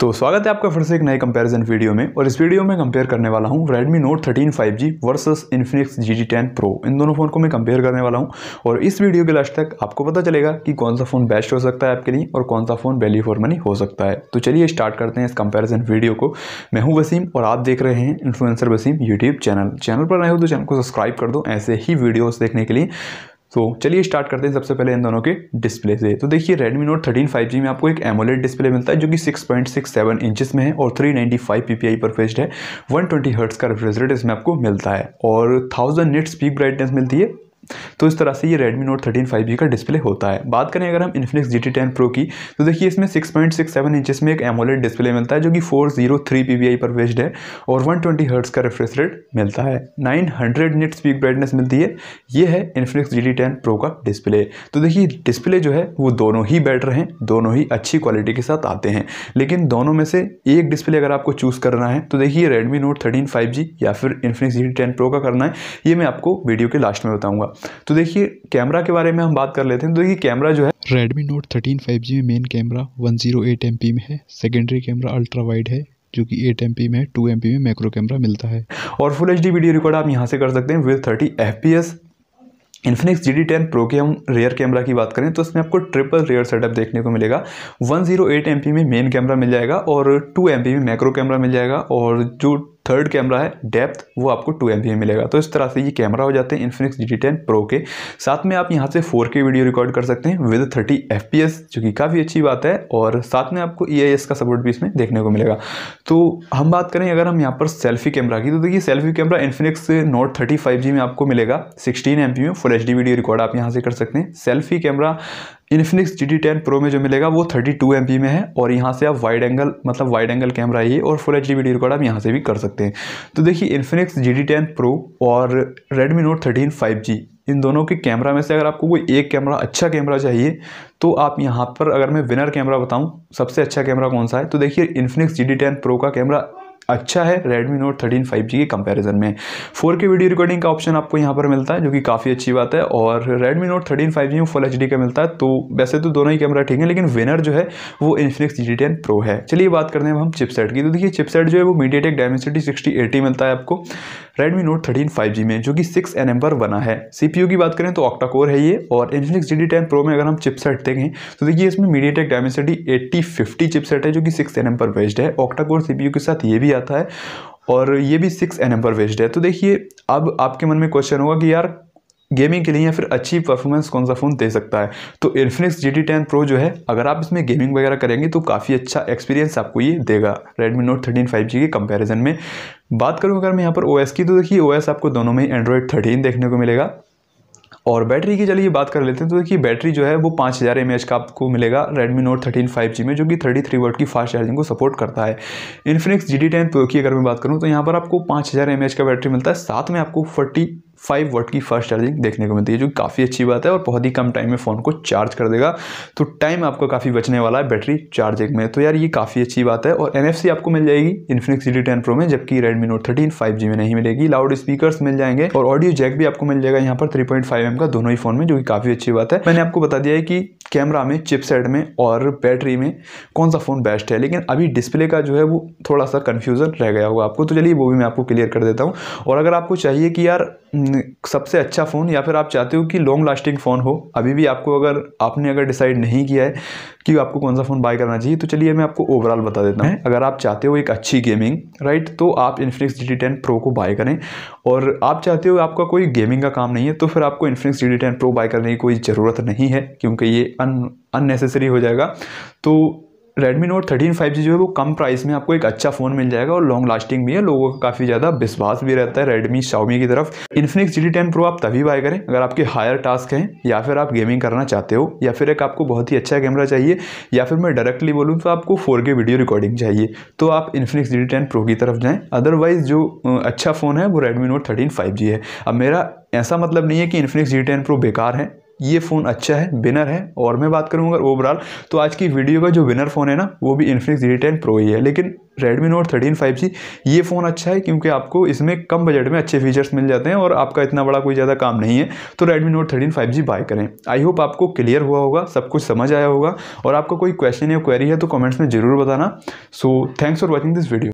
तो स्वागत है आपका फिर से एक नए कंपैरिजन वीडियो में और इस वीडियो में कंपेयर करने वाला हूँ Redmi Note 13 5G versus Infinix ten Pro इन दोनों फ़ोन को मैं कंपेयर करने वाला हूँ और इस वीडियो के लास्ट तक आपको पता चलेगा कि कौन सा फ़ोन बेस्ट हो सकता है आपके लिए और कौन सा फ़ोन वैल्यू फॉर मनी हो सकता है तो चलिए स्टार्ट करते हैं इस कंपेरिजन वीडियो को मैं हूँ वसीम और आप देख रहे हैं influencer Waseem YouTube channel channel पर रहे हो तो चैनल को सब्सक्राइब कर दो ऐसे ही वीडियोज़ देखने के लिए तो चलिए स्टार्ट करते हैं सबसे पहले इन दोनों के डिस्प्ले से तो देखिए Redmi Note 13 5G में आपको एक एमोलेड डिस्प्ले मिलता है जो कि 6.67 इंचेस में है और 395 ppi पर फेस्ड है 120 हर्ट्ज़ का रिफ्रेजरेट इसमें आपको मिलता है और 1000 निट्स पीक ब्राइटनेस मिलती है तो इस तरह से ये Redmi Note 13 5G का डिस्प्ले होता है बात करें अगर हम Infinix GT10 Pro की तो देखिए इसमें 6.67 इंचेस में एक एमोलेट डिस्प्ले मिलता है जो कि 403 जीरो पर बेस्ड है और 120 हर्ट्स का रिफ्रेश रेट मिलता है 900 निट्स पीक ब्राइटनेस मिलती है ये है Infinix GT10 Pro का डिस्प्ले तो देखिए डिस्प्ले जो है वो दोनों ही बेटर हैं दोनों ही अच्छी क्वालिटी के साथ आते हैं लेकिन दोनों में से एक डिस्प्ले अगर आपको चूज़ करना है तो देखिए रेडमी नोट थर्टीन फाइव या फिर इन्फिनिक्स जी टेन प्रो का करना है ये मैं आपको वीडियो के लास्ट में बताऊँगा तो देखिए कैमरा के बारे में हम बात कर लेते हैं तो देखिए कैमरा जो है Redmi note thirteen five G में मेन कैमरा वन जीरो में है सेकेंडरी कैमरा अल्ट्रा वाइड है जो कि 8 एम में टू एम में मैक्रो कैमरा मिलता है और फुल एच वीडियो रिकॉर्ड आप यहाँ से कर सकते हैं with thirty F P S Infinix G T ten pro के हम रेयर कैमरा की बात करें तो इसमें आपको ट्रिपल रेयर सेटअप देखने को मिलेगा 108 जीरो एट एम में मेन कैमरा मिल जाएगा और 2 एम में मैक्रो कैमरा मिल जाएगा और जो थर्ड कैमरा है डेप्थ वो आपको टू एम मिलेगा तो इस तरह से ये कैमरा हो जाते हैं Infinix G T ten pro के साथ में आप यहाँ से फोर के वीडियो रिकॉर्ड कर सकते हैं with thirty F P S जो कि काफ़ी अच्छी बात है और साथ में आपको ई आई एस का सपोर्ट भी इसमें देखने को मिलेगा तो हम बात करें अगर हम यहाँ पर सेल्फी कैमरा की तो देखिए selfie camera Infinix Note thirty five G में आपको मिलेगा सिक्सटीन एम पी में full H D video record आप यहाँ से कर सकते हैं selfie camera Infinix G T ten pro में जो मिलेगा वो थर्टी टू एम पी में है और यहाँ से आप वाइड एंगल मतलब वाइड एंगल कैमरा ही और full H D video record आप यहाँ से भी कर सकते हैं तो देखिए Infinix G T ten pro और Redmi note thirteen five G इन दोनों के कैमरा में से अगर आपको कोई एक कैमरा अच्छा कैमरा चाहिए तो आप यहाँ पर अगर मैं विनर कैमरा बताऊँ सबसे अच्छा कैमरा कौन सा है तो देखिए Infinix G T ten pro का कैमरा अच्छा है Redmi Note 13 5G के कंपैरिजन में 4K वीडियो रिकॉर्डिंग का ऑप्शन आपको यहाँ पर मिलता है जो कि काफ़ी अच्छी बात है और Redmi Note 13 5G में फुल एच का मिलता है तो वैसे तो दोनों ही कैमरा ठीक है लेकिन विनर जो है वो Infinix जी Pro प्रो है चलिए बात करते हैं हम चिपसेट की तो देखिए चिपसेट जो है वो मीडिया टेक डायमेंसिटी सिक्सटी मिलता है आपको Redmi Note 13 5G में जो कि 6 एन पर बना है सीपीयू की बात करें तो ऑक्टा कोर है ये और Infinix G T ten pro में अगर हम चिपसेट देखें तो देखिए इसमें MediaTek Dimensity eighty fifty chipset है जो कि सिक्स एन पर बेस्ड है ऑक्टा कोर सीपीयू के साथ ये भी आता है और ये भी सिक्स एन पर बेस्ड है तो देखिए अब आपके मन में क्वेश्चन होगा कि यार गेमिंग के लिए या फिर अच्छी परफॉर्मेंस कौन सा फ़ोन दे सकता है तो Infinix G T ten pro जो है अगर आप इसमें गेमिंग वगैरह करेंगे तो काफ़ी अच्छा एक्सपीरियंस आपको ये देगा Redmi note thirteen five G के कंपैरिजन में बात करूँ अगर मैं यहाँ पर ओ की तो देखिए ओ आपको दोनों में एंड्रॉयड थर्टीन देखने को मिलेगा और बैटरी की चलिए बात कर लेते हैं तो देखिए बैटरी जो है वो पाँच हज़ार एम का आपको मिलेगा Redmi Note 13 5G में जो कि 33 थ्री की फास्ट चार्जिंग को सपोर्ट करता है Infinix टेन प्रो की अगर मैं बात करूँ तो यहाँ पर आपको पाँच हज़ार का बैटरी मिलता है साथ में आपको 40 फाइव वर्ट की फास्ट चार्जिंग देखने को मिलती है जो काफ़ी अच्छी बात है और बहुत ही कम टाइम में फ़ोन को चार्ज कर देगा तो टाइम आपको काफ़ी बचने वाला है बैटरी चार्जिंग में तो यार ये काफ़ी अच्छी बात है और एन आपको मिल जाएगी इन्फिनिक्स सी टेन प्रो में जबकि रेडमी नोट थर्टीन फाइव में नहीं मिलेगी लाउड स्पीकर मिल जाएंगे और ऑडियो जैक भी आपको मिल जाएगा यहाँ पर थ्री पॉइंट फाइव एम का दोनों ही फोन में जो कि काफ़ी अच्छी बात है मैंने आपको बता दिया है कि कैमरा में चिपसेट में और बैटरी में कौन सा फ़ोन बेस्ट है लेकिन अभी डिस्प्ले का जो है वो थोड़ा सा कन्फ्यूज़न रह गया होगा आपको तो चलिए वो भी मैं आपको क्लियर कर देता हूँ और अगर आपको चाहिए कि यार सबसे अच्छा फ़ोन या फिर आप चाहते हो कि लॉन्ग लास्टिंग फ़ोन हो अभी भी आपको अगर आपने अगर डिसाइड नहीं किया है कि आपको कौन सा फ़ोन बाय करना चाहिए तो चलिए मैं आपको ओवरऑल बता देता हूँ अगर आप चाहते हो एक अच्छी गेमिंग राइट तो आप Infinix G T ten pro को बाय करें और आप चाहते हो आपका कोई गेमिंग का काम नहीं है तो फिर आपको Infinix G T ten pro buy करने की कोई ज़रूरत नहीं है क्योंकि ये अन अननेसेसरी हो जाएगा तो Redmi note thirteen five G जो है वो कम प्राइस में आपको एक अच्छा फ़ोन मिल जाएगा और लॉन्ग लास्टिंग भी है लोगों का काफ़ी ज़्यादा विश्वास भी रहता है रेडमी शाओमी की तरफ Infinix G T ten pro आप तभी बाय करें अगर आपके हायर टास्क हैं या फिर आप गेमिंग करना चाहते हो या फिर एक आपको बहुत ही अच्छा कैमरा चाहिए या फिर मैं डायरेक्टली बोलूँ तो आपको फोर के वीडियो रिकॉर्डिंग चाहिए तो आप Infinix G T ten pro की तरफ जाएँ अदरवाइज़ जो अच्छा फ़ोन है वो Redmi note thirteen five G है अब मेरा ऐसा मतलब नहीं है कि इन्फिनिक्स जी टेन प्रो बेकार है ये फ़ोन अच्छा है विनर है और मैं बात करूँगा ओवरऑल तो आज की वीडियो का जो विनर फ़ोन है ना वो भी इन्फिनिक्स जी टेन प्रो ही है लेकिन Redmi note thirteen five G ये फ़ोन अच्छा है क्योंकि आपको इसमें कम बजट में अच्छे फीचर्स मिल जाते हैं और आपका इतना बड़ा कोई ज़्यादा काम नहीं है तो Redmi note thirteen five G buy करें आई होप आपको क्लियर हुआ होगा सब कुछ समझ आया होगा और आपका कोई क्वेश्चन या क्वेरी है तो कमेंट्स में ज़रूर बताना so thanks for watching this video